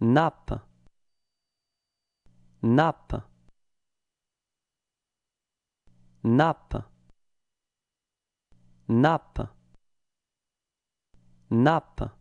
Nap, nap, nap, nap, nap.